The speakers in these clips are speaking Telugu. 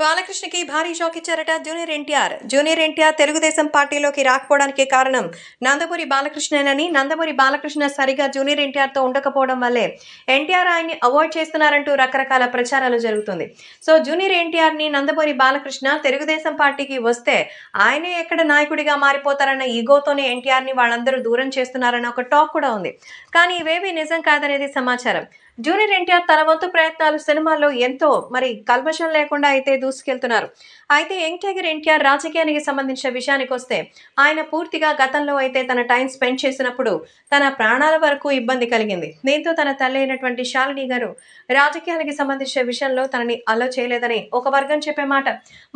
బాలకృష్ణకి భారీ షాక్ ఇచ్చారట జూనియర్ ఎన్టీఆర్ జూనియర్ ఎన్టీఆర్ తెలుగుదేశం పార్టీలోకి రాకపోవడానికి కారణం నందమూరి బాలకృష్ణేనని నందమూరి బాలకృష్ణ సరిగా జూనియర్ ఎన్టీఆర్తో ఉండకపోవడం వల్లే ఎన్టీఆర్ ఆయన్ని అవాయిడ్ చేస్తున్నారంటూ రకరకాల ప్రచారాలు జరుగుతుంది సో జూనియర్ ఎన్టీఆర్ని నందమూరి బాలకృష్ణ తెలుగుదేశం పార్టీకి వస్తే ఆయనే ఎక్కడ నాయకుడిగా మారిపోతారన్న ఈగోతోనే ఎన్టీఆర్ని వాళ్ళందరూ దూరం చేస్తున్నారన్న ఒక టాక్ కూడా ఉంది కానీ ఇవేవి నిజం కాదనేది సమాచారం జూనియర్ ఎన్టీఆర్ తన వంతు ప్రయత్నాలు సినిమాల్లో ఎంతో మరి కల్మషం లేకుండా అయితే దూసుకెళ్తున్నారు అయితే యంగ్ టైగర్ ఎన్టీఆర్ రాజకీయానికి సంబంధించిన విషయానికి వస్తే ఆయన పూర్తిగా గతంలో అయితే తన టైం స్పెండ్ చేసినప్పుడు తన ప్రాణాల వరకు ఇబ్బంది కలిగింది దీంతో తన తల్లి అయినటువంటి శాలిని గారు రాజకీయానికి సంబంధించిన విషయంలో తనని అలో చేయలేదని ఒక వర్గం చెప్పే మాట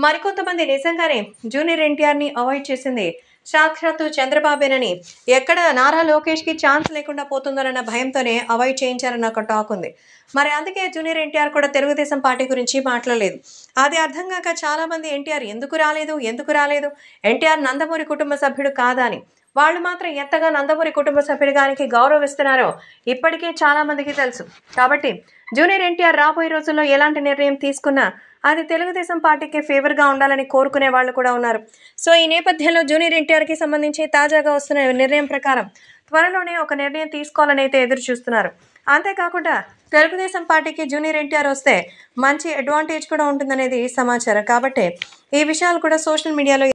మరికొంతమంది నిజంగానే జూనియర్ ఎన్టీఆర్ని అవాయిడ్ చేసింది సాక్షాత్తు చంద్రబాబేనని ఎక్కడ నారా లోకేష్కి ఛాన్స్ లేకుండా పోతుందోనన్న భయంతోనే అవాయిడ్ చేయించారన్న ఒక టాక్ ఉంది మరి అందుకే జూనియర్ ఎన్టీఆర్ కూడా తెలుగుదేశం పార్టీ గురించి మాట్లాడలేదు అది అర్థం కాక చాలామంది ఎన్టీఆర్ ఎందుకు రాలేదు ఎందుకు రాలేదు ఎన్టీఆర్ నందమూరి కుటుంబ సభ్యుడు కాదా అని వాళ్ళు మాత్రం ఎంతగా నందమూరి కుటుంబ సభ్యుడిగానికి గౌరవిస్తున్నారో ఇప్పటికే చాలామందికి తెలుసు కాబట్టి జూనియర్ ఎన్టీఆర్ రాబోయే రోజుల్లో ఎలాంటి నిర్ణయం తీసుకున్నా అది తెలుగుదేశం పార్టీకి ఫేవర్గా ఉండాలని కోరుకునే వాళ్ళు కూడా ఉన్నారు సో ఈ నేపథ్యంలో జూనియర్ ఎన్టీఆర్కి సంబంధించి తాజాగా వస్తున్న నిర్ణయం ప్రకారం త్వరలోనే ఒక నిర్ణయం తీసుకోవాలని అయితే ఎదురు చూస్తున్నారు అంతేకాకుండా తెలుగుదేశం పార్టీకి జూనియర్ ఎన్టీఆర్ వస్తే మంచి అడ్వాంటేజ్ కూడా ఉంటుందనేది సమాచారం కాబట్టి ఈ విషయాలు కూడా సోషల్ మీడియాలో